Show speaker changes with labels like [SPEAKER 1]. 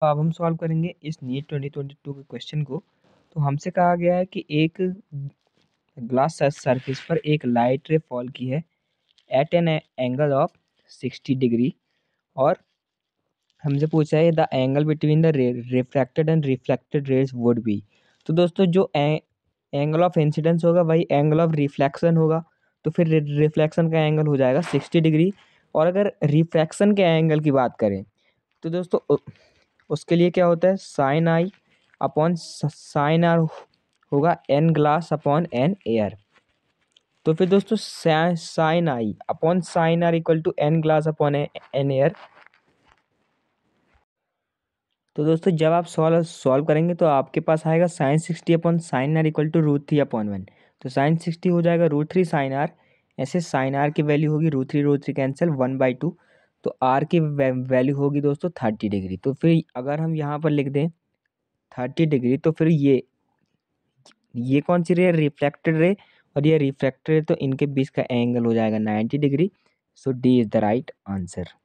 [SPEAKER 1] तो अब हम सॉल्व करेंगे इस नीट ट्वेंटी ट्वेंटी टू के क्वेश्चन को तो हमसे कहा गया है कि एक ग्लास सरफेस पर एक लाइट रे फॉल की है at an angle of sixty degree और हमसे पूछा है the angle between the ray refracted and reflected rays would be तो दोस्तों जो एंगल ऑफ इंसिडेंस होगा वही एंगल ऑफ रिफ्लेक्शन होगा तो फिर रिफ्लेक्शन का एंगल हो जाएगा सिक्सटी डिग्री और अगर रिफ्रैक्शन के एंगल की बात करें तो दोस्तों उसके लिए क्या होता है sine i upon sine r होगा n glass upon n air तो फिर दोस्तों sine i upon sine r equal to n glass upon n air तो दोस्तों जब आप सॉल्व सॉल्व करेंगे तो आपके पास आएगा sine sixty upon sine r equal to root three upon one तो साइन सिक्सटी हो जाएगा रूट थ्री साइन आर ऐसे साइन आर की वैल्यू होगी root three root three cancel one by two तो आर की वैल्यू होगी दोस्तों थर्टी डिग्री तो फिर अगर हम यहाँ पर लिख दें थर्टी डिग्री तो फिर ये ये कौन सी रे रिफ्लेक्टेड रे और ये रिफ्लेक्टेड रे तो इनके बीच का एंगल हो जाएगा ninety degree so D is the right answer